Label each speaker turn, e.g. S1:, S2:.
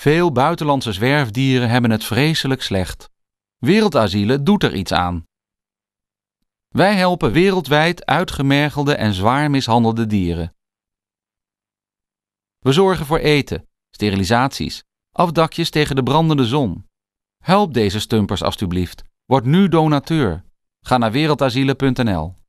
S1: Veel buitenlandse zwerfdieren hebben het vreselijk slecht. Wereldasielen doet er iets aan. Wij helpen wereldwijd uitgemergelde en zwaar mishandelde dieren. We zorgen voor eten, sterilisaties, afdakjes tegen de brandende zon. Help deze stumpers alstublieft. Word nu donateur. Ga naar wereldasielen.nl.